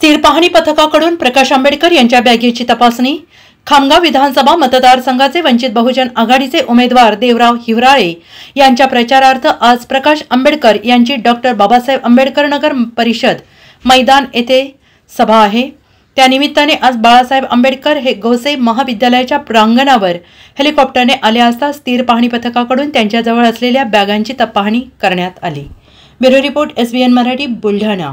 स्थिर पाहणी पथकाकडून प्रकाश आंबेडकर यांच्या बॅगेची तपासणी खामगाव विधानसभा मतदारसंघाचे वंचित बहुजन आघाडीचे उमेदवार देवराव हिवराळे यांच्या प्रचारार्थ आज प्रकाश आंबेडकर यांची डॉक्टर बाबासाहेब आंबेडकर नगर परिषद मैदान येथे सभा आहे त्यानिमित्ताने आज बाळासाहेब आंबेडकर हे गोसे महाविद्यालयाच्या प्रांगणावर हेलिकॉप्टरने आले असता स्थिर पाहणी पथकाकडून त्यांच्याजवळ असलेल्या बॅगांची तपाहणी करण्यात आली bureau report SBN Marathi Buldhana